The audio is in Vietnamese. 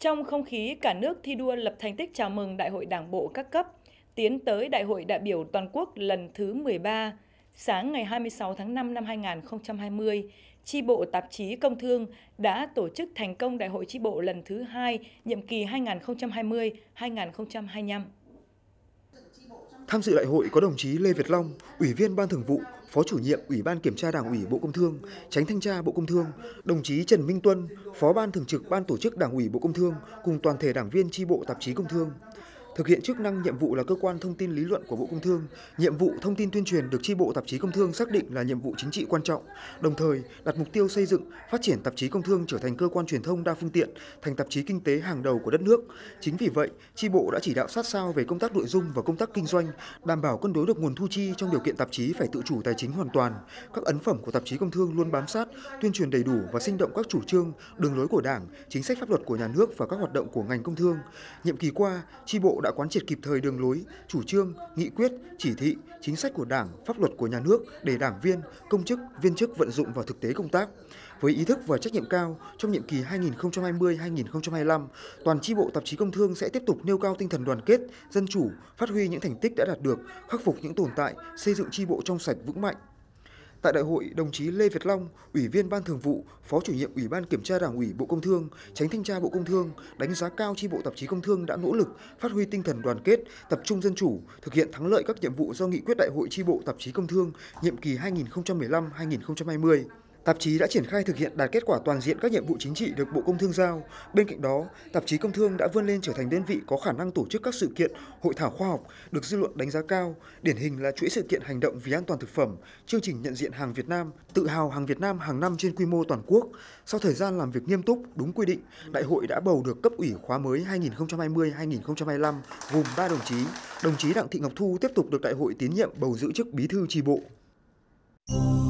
Trong không khí cả nước thi đua lập thành tích chào mừng Đại hội Đảng bộ các cấp, tiến tới Đại hội đại biểu toàn quốc lần thứ 13, sáng ngày 26 tháng 5 năm 2020, Chi bộ tạp chí Công Thương đã tổ chức thành công Đại hội Chi bộ lần thứ 2, nhiệm kỳ 2020-2025. Tham dự đại hội có đồng chí Lê Việt Long, Ủy viên Ban Thường vụ, Phó chủ nhiệm Ủy ban Kiểm tra Đảng ủy Bộ Công Thương, Tránh Thanh tra Bộ Công Thương, đồng chí Trần Minh Tuân, Phó ban Thường trực Ban Tổ chức Đảng ủy Bộ Công Thương cùng toàn thể đảng viên tri bộ tạp chí Công Thương. Thực hiện chức năng nhiệm vụ là cơ quan thông tin lý luận của Bộ Công Thương, nhiệm vụ thông tin tuyên truyền được chi bộ tạp chí Công Thương xác định là nhiệm vụ chính trị quan trọng, đồng thời đặt mục tiêu xây dựng, phát triển tạp chí Công Thương trở thành cơ quan truyền thông đa phương tiện, thành tạp chí kinh tế hàng đầu của đất nước. Chính vì vậy, chi bộ đã chỉ đạo sát sao về công tác nội dung và công tác kinh doanh, đảm bảo cân đối được nguồn thu chi trong điều kiện tạp chí phải tự chủ tài chính hoàn toàn. Các ấn phẩm của tạp chí Công Thương luôn bám sát, tuyên truyền đầy đủ và sinh động các chủ trương, đường lối của Đảng, chính sách pháp luật của nhà nước và các hoạt động của ngành công thương. Nhiệm kỳ qua, chi bộ đã quán triệt kịp thời đường lối, chủ trương, nghị quyết, chỉ thị, chính sách của Đảng, pháp luật của nhà nước để đảng viên, công chức, viên chức vận dụng vào thực tế công tác. Với ý thức và trách nhiệm cao, trong nhiệm kỳ 2020-2025, toàn chi bộ tạp chí Công Thương sẽ tiếp tục nêu cao tinh thần đoàn kết, dân chủ, phát huy những thành tích đã đạt được, khắc phục những tồn tại, xây dựng chi bộ trong sạch vững mạnh, Tại đại hội, đồng chí Lê Việt Long, Ủy viên Ban Thường vụ, Phó Chủ nhiệm Ủy ban Kiểm tra Đảng ủy Bộ Công Thương, Tránh Thanh tra Bộ Công Thương đánh giá cao chi bộ tạp chí Công Thương đã nỗ lực phát huy tinh thần đoàn kết, tập trung dân chủ, thực hiện thắng lợi các nhiệm vụ do nghị quyết đại hội chi bộ tạp chí Công Thương nhiệm kỳ 2015-2020. Tạp chí đã triển khai thực hiện đạt kết quả toàn diện các nhiệm vụ chính trị được Bộ Công Thương giao. Bên cạnh đó, tạp chí Công Thương đã vươn lên trở thành đơn vị có khả năng tổ chức các sự kiện, hội thảo khoa học được dư luận đánh giá cao, điển hình là chuỗi sự kiện hành động vì an toàn thực phẩm, chương trình nhận diện hàng Việt Nam, tự hào hàng Việt Nam hàng năm trên quy mô toàn quốc. Sau thời gian làm việc nghiêm túc, đúng quy định, đại hội đã bầu được cấp ủy khóa mới 2020-2025 gồm 3 đồng chí. Đồng chí Đặng Thị Ngọc Thu tiếp tục được đại hội tín nhiệm bầu giữ chức bí thư tri bộ.